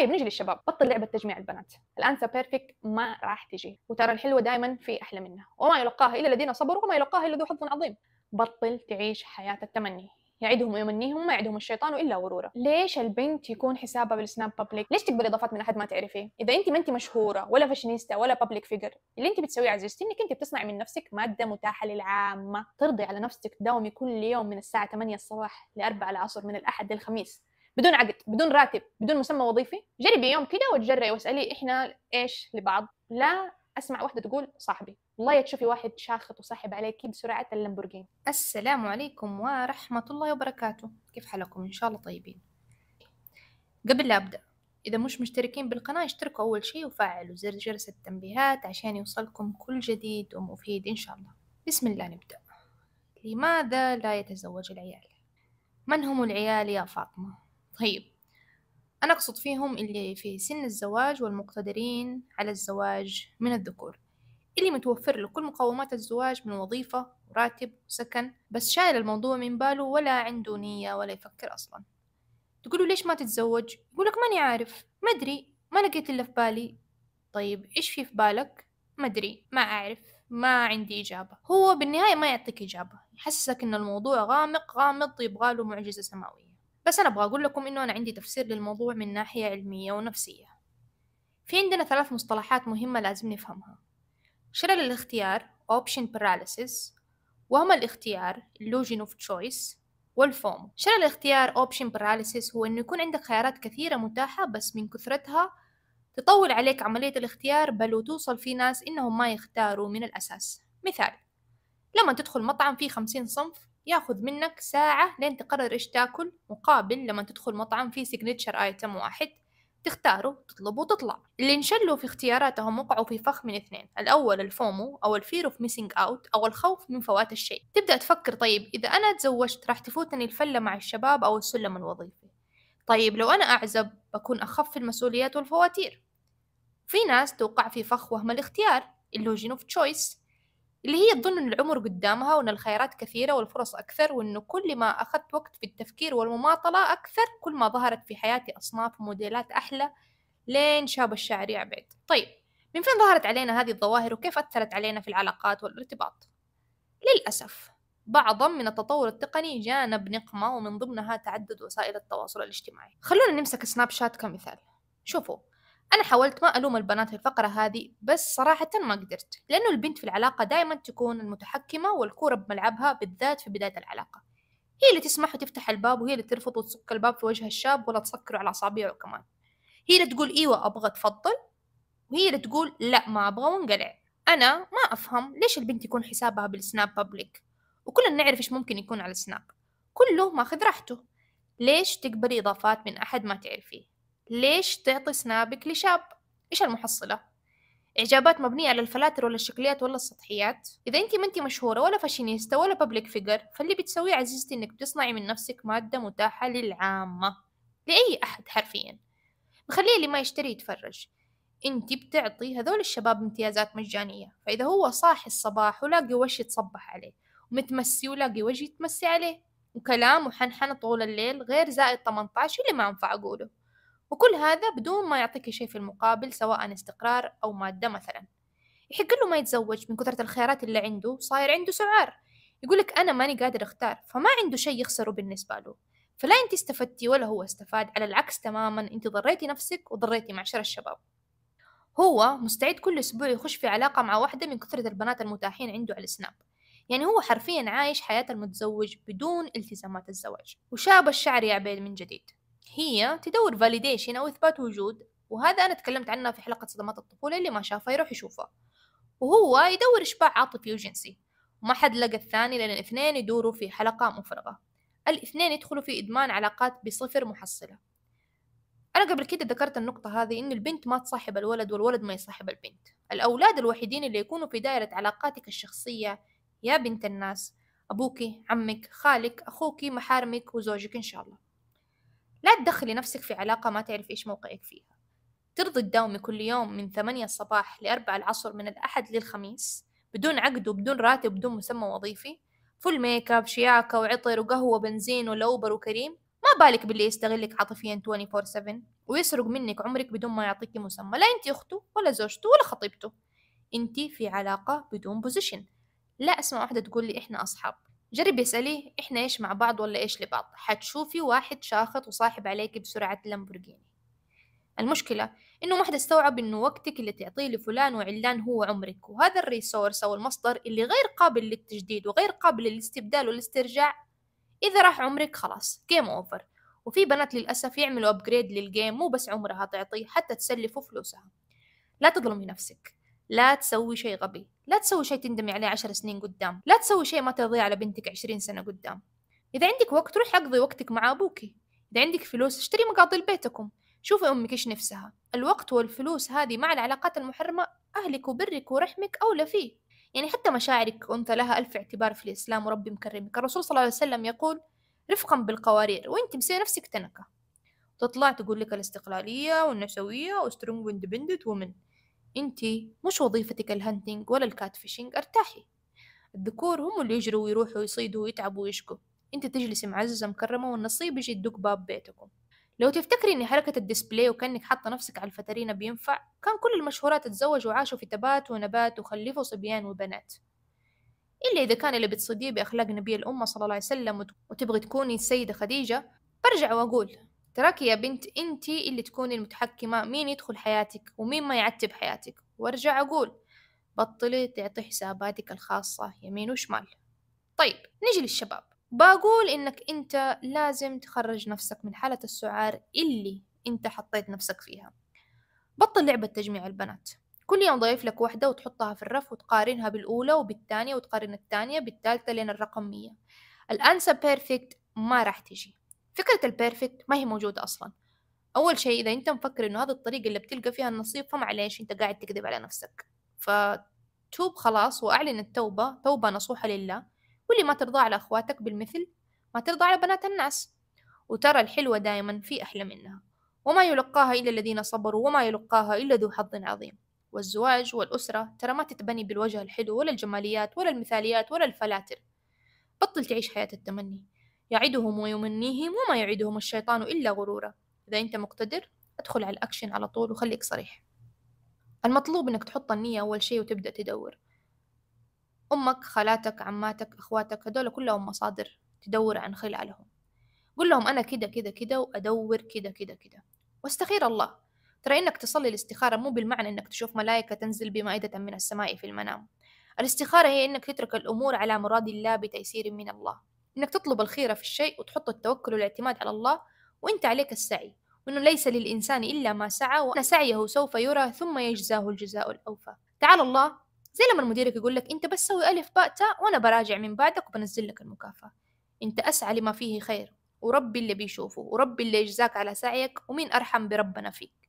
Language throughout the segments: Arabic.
طيب نجي للشباب بطل لعبه تجميع البنات الانسه بيرفكت ما راح تجي وترى الحلوه دائما في احلى منها وما يلقاها الا الذين صبروا وما يلقاها الا ذو حظ عظيم بطل تعيش حياه التمني يعدهم ويمنيهم وما يعدهم الشيطان الا غرورا ليش البنت يكون حسابها بالسناب بابليك ليش تقبل اضافات من احد ما تعرفيه اذا انت ما انت مشهوره ولا فاشينيستا ولا بابليك فيجر اللي انت بتسويه عزيزتي انك انت بتصنعي من نفسك ماده متاحه للعامه ترضي على نفسك تداومي كل يوم من الساعه 8 الصباح ل 4 العصر من الاحد للخميس بدون عقد بدون راتب بدون مسمى وظيفي جربي يوم كده وتجربي واسالي احنا ايش لبعض لا اسمع واحده تقول صاحبي والله تشوفي واحد شاخط وصاحب عليكي بسرعه اللامبورجيني السلام عليكم ورحمه الله وبركاته كيف حالكم ان شاء الله طيبين قبل لا ابدا اذا مش مشتركين بالقناه اشتركوا اول شيء وفعلوا زر جرس التنبيهات عشان يوصلكم كل جديد ومفيد ان شاء الله بسم الله نبدا لماذا لا يتزوج العيال من هم العيال يا فاطمه طيب أنا أقصد فيهم اللي في سن الزواج والمقتدرين على الزواج من الذكور اللي متوفر له كل مقومات الزواج من وظيفة وراتب وسكن بس شايل الموضوع من باله ولا عنده نية ولا يفكر أصلا تقولوا ليش ما تتزوج يقولك ماني عارف ما أدري ما لقيت إلا في بالي طيب إيش في في بالك ما أدري ما أعرف ما عندي إجابة هو بالنهاية ما يعطيك إجابة يحسسك إن الموضوع غامق غامض يبغاله معجزة سماوية بس أنا أبغى أقول لكم إنه أنا عندي تفسير للموضوع من ناحية علمية ونفسية في عندنا ثلاث مصطلحات مهمة لازم نفهمها شلل الاختيار option paralysis وهم الاختيار illusion of choice والفوم شلل الاختيار option paralysis هو إنه يكون عندك خيارات كثيرة متاحة بس من كثرتها تطول عليك عملية الاختيار بل وتوصل في ناس إنهم ما يختاروا من الأساس مثال لما تدخل مطعم فيه خمسين صنف ياخذ منك ساعة لين تقرر إيش تاكل مقابل لما تدخل مطعم فيه سيجنتشر آيتم واحد تختاره تطلبه وتطلع اللي انشلوا في اختياراتهم وقعوا في فخ من اثنين الأول الفومو أو الفير اوف ميسنج أوت أو الخوف من فوات الشيء تبدأ تفكر طيب إذا أنا تزوجت راح تفوتني الفلة مع الشباب أو السلم الوظيفي طيب لو أنا أعزب بكون أخف في المسؤوليات والفواتير في ناس توقع في فخ وهم الاختيار اللوجين اوف تشويس اللي هي تظن ان العمر قدامها وان الخيارات كثيره والفرص اكثر وانه كل ما اخذت وقت في التفكير والمماطله اكثر كل ما ظهرت في حياتي اصناف وموديلات احلى لين شاب يا عبيد طيب من فين ظهرت علينا هذه الظواهر وكيف اثرت علينا في العلاقات والارتباط للاسف بعضا من التطور التقني جانا بنقمه ومن ضمنها تعدد وسائل التواصل الاجتماعي خلونا نمسك سناب شات كمثال شوفوا أنا حاولت ما ألوم البنات في الفقرة هذه بس صراحة ما قدرت لأنه البنت في العلاقة دائما تكون المتحكمة والكورة بملعبها بالذات في بداية العلاقة هي اللي تسمح وتفتح الباب وهي اللي ترفض وتصك الباب في وجه الشاب ولا تسكره على أصابعه كمان هي اللي تقول إيوة أبغى تفضل وهي اللي تقول لا ما أبغى وانقلع أنا ما أفهم ليش البنت يكون حسابها بالسناب بابليك وكلنا نعرف إيش ممكن يكون على السناب كله ماخذ راحته ليش تقبلي إضافات من أحد ما تعرفيه ليش تعطي سنابك لشاب ايش المحصله اعجابات مبنيه على الفلاتر ولا الشكليات ولا السطحيات اذا انت ما انت مشهوره ولا فاشينيستا ولا بابليك فيجر فاللي بتسويه عزيزتي انك تصنعي من نفسك ماده متاحه للعامه لاي احد حرفيا مخليه اللي ما يشتري يتفرج انت بتعطي هذول الشباب امتيازات مجانيه فاذا هو صاحي الصباح ولاقي وش يتصبح عليه ومتمسي ولاقي وجه يتمسي عليه وكلام وحنحنة طول الليل غير زائد 18 اللي ما أنفع أقوله وكل هذا بدون ما يعطيك شيء في المقابل سواء استقرار أو مادة مثلا يحق له ما يتزوج من كثرة الخيارات اللي عنده صاير عنده سعار يقولك أنا ماني قادر أختار فما عنده شيء يخسره بالنسبة له فلا أنت استفدتي ولا هو استفاد على العكس تماما أنت ضريتي نفسك وضريتي معشر الشباب هو مستعد كل أسبوع يخش في علاقة مع واحدة من كثرة البنات المتاحين عنده على السناب يعني هو حرفيا عايش حياة المتزوج بدون التزامات الزواج وشاب الشعر يا عبيد من جديد هي تدور فاليديشن أو إثبات وجود وهذا أنا تكلمت عنه في حلقة صدمات الطفولة اللي ما شافها يروح يشوفها وهو يدور إشباع عاطفي وجنسي وما حد لقى الثاني لأن الاثنين يدوروا في حلقة مفرغة الاثنين يدخلوا في إدمان علاقات بصفر محصلة أنا قبل كده ذكرت النقطة هذه إن البنت ما تصاحب الولد والولد ما يصاحب البنت الأولاد الوحيدين اللي يكونوا في دائرة علاقاتك الشخصية يا بنت الناس أبوك عمك خالك أخوك محارمك وزوجك إن شاء الله لا تدخلي نفسك في علاقة ما تعرف إيش موقعك فيها ترضي تداومي كل يوم من ثمانية الصباح لأربعة العصر من الأحد للخميس بدون عقد وبدون راتب وبدون مسمى وظيفي فول ميك اب شياكة وعطر وقهوة بنزين ولا أوبر وكريم ما بالك باللي يستغلك عاطفيا 24/7 ويسرق منك عمرك بدون ما يعطيكي مسمى لا انت اخته ولا زوجته ولا خطيبته انت في علاقة بدون بوزيشن لا اسمع واحدة تقول لي احنا اصحاب جربي اسأليه إحنا إيش مع بعض ولا إيش لبعض حتشوفي واحد شاخط وصاحب عليك بسرعة لامبورجيني المشكلة إنه ما حد استوعب إنه وقتك اللي تعطيه لفلان وعلان هو عمرك وهذا الريسورس أو المصدر اللي غير قابل للتجديد وغير قابل للاستبدال والاسترجاع إذا راح عمرك خلاص جيم أوفر وفي بنات للأسف يعملوا أبجريد للجيم مو بس عمرها تعطيه حتى تسلفوا فلوسها لا تظلمي نفسك لا تسوي شيء غبي لا تسوي شيء تندمي عليه عشر سنين قدام لا تسوي شيء ما تضيع على بنتك عشرين سنة قدام إذا عندك وقت روحي أقضي وقتك مع أبوكي إذا عندك فلوس اشتري مقاضي لبيتكم شوفي أمك إيش نفسها الوقت والفلوس هذه مع العلاقات المحرمة أهلك وبرك ورحمك أولى فيه يعني حتى مشاعرك أنثى لها ألف اعتبار في الإسلام وربي مكرمك الرسول صلى الله عليه وسلم يقول رفقا بالقوارير وانت مسوي نفسك تنكة تطلع تقول لك الاستقلالية والنسوية وسترونج واندبندنت ومن أنت مش وظيفتك الهنتنج ولا الكاتفيشنج ارتاحي الذكور هم اللي يجروا ويروحوا يصيدوا ويتعبوا ويشكوا أنت تجلسي معززة مكرمة والنصيب يجي يدق باب بيتكم لو تفتكري إن حركة الديسبلاي وكأنك حاطة نفسك على الفترينة بينفع كان كل المشهورات اتزوجوا وعاشوا في تبات ونبات وخلفوا صبيان وبنات إلا إذا كان اللي بتصديه بأخلاق نبي الأمة صلى الله عليه وسلم وتبغي تكوني السيدة خديجة برجع وأقول تراكي يا بنت انت اللي تكوني المتحكمة مين يدخل حياتك ومين ما يعتب حياتك وارجع اقول بطلي تعطي حساباتك الخاصة يمين وشمال طيب نجي للشباب بقول انك انت لازم تخرج نفسك من حالة السعار اللي انت حطيت نفسك فيها بطل لعبة تجميع البنات كل يوم ضيف لك واحدة وتحطها في الرف وتقارنها بالأولى وبالثانية وتقارن الثانية بالثالثة لين الرقم مية الأنسة بيرفكت ما راح تجي فكرة البيرفكت ما هي موجودة أصلا أول شيء إذا أنت مفكر إنه هذا الطريقة اللي بتلقى فيها النصيب فمعليش أنت قاعد تكذب على نفسك فتوب خلاص وأعلن التوبة توبة نصوحة لله واللي ما ترضى على أخواتك بالمثل ما ترضى على بنات الناس وترى الحلوة دائما في أحلى منها وما يلقاها إلا الذين صبروا وما يلقاها إلا ذو حظ عظيم والزواج والأسرة ترى ما تتبني بالوجه الحلو ولا الجماليات ولا المثاليات ولا الفلاتر بطل تعيش حياة التمني يعدهم ويمنيهم وما يعدهم الشيطان إلا غرورا إذا أنت مقتدر أدخل على الأكشن على طول وخليك صريح المطلوب إنك تحط النية أول شيء وتبدأ تدور أمك خالاتك عماتك أخواتك هذول كلهم مصادر تدور عن خلالهم قل لهم أنا كده كده كده وأدور كده كده كده واستخير الله ترى إنك تصلي الاستخارة مو بالمعنى إنك تشوف ملائكة تنزل بمائدة من السماء في المنام الاستخارة هي إنك تترك الأمور على مراد الله بتيسير من الله انك تطلب الخيره في الشيء وتحط التوكل والاعتماد على الله وانت عليك السعي وانه ليس للانسان الا ما سعى وان سعيه سوف يرى ثم يجزاه الجزاء الاوفى تعالى الله زي لما مديرك يقول لك انت بس سوي الف باء تاء وانا براجع من بعدك وبنزل لك المكافاه انت اسعى لما فيه خير وربي اللي بيشوفه وربي اللي يجزاك على سعيك ومين ارحم بربنا فيك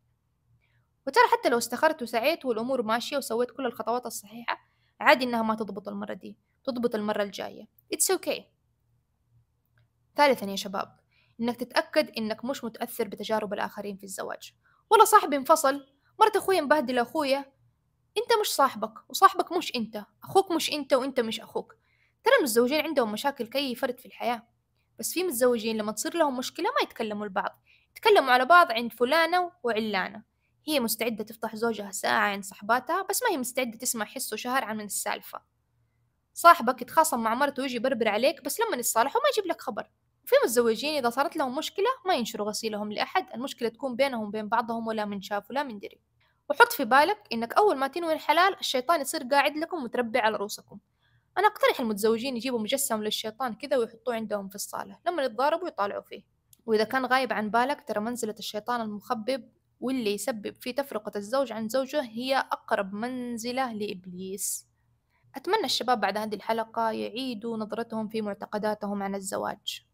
وترى حتى لو استخرت وسعيت والامور ماشيه وسويت كل الخطوات الصحيحه عادي انها ما تضبط المره دي تضبط المره الجايه اتس اوكي okay. ثالثا يا شباب انك تتاكد انك مش متاثر بتجارب الاخرين في الزواج والله صاحبي انفصل مرت اخوي مبهدل اخويا انت مش صاحبك وصاحبك مش انت اخوك مش انت وانت مش اخوك ترى المتزوجين عندهم مشاكل كي فرد في الحياة بس في متزوجين لما تصير لهم مشكلة ما يتكلموا البعض يتكلموا على بعض عند فلانة وعلانة هي مستعدة تفتح زوجها ساعة عند صحباتها بس ما هي مستعدة تسمع حسه شهر عن السالفة صاحبك يتخاصم مع مرته ويجي يبربر عليك بس لما يتصالحوا ما يجيب لك خبر وفي متزوجين إذا صارت لهم مشكلة ما ينشروا غسيلهم لأحد المشكلة تكون بينهم بين بعضهم ولا من شاف ولا من دري وحط في بالك إنك أول ما تنوي الحلال الشيطان يصير قاعد لكم متربع على رؤوسكم أنا أقترح المتزوجين يجيبوا مجسم للشيطان كذا ويحطوه عندهم في الصالة لما يتضاربوا يطالعوا فيه وإذا كان غايب عن بالك ترى منزلة الشيطان المخبب واللي يسبب في تفرقة الزوج عن زوجه هي أقرب منزلة لإبليس أتمنى الشباب بعد هذه الحلقة يعيدوا نظرتهم في معتقداتهم عن الزواج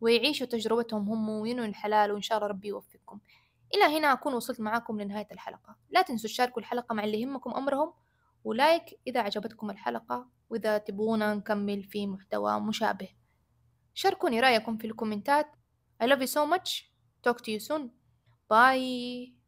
ويعيشوا تجربتهم هم وينو الحلال وإن شاء الله ربي يوفقكم إلى هنا أكون وصلت معاكم لنهاية الحلقة لا تنسوا تشاركوا الحلقة مع اللي يهمكم أمرهم ولايك إذا عجبتكم الحلقة وإذا تبغونا نكمل في محتوى مشابه شاركوني رأيكم في الكومنتات I love you so much talk to you soon bye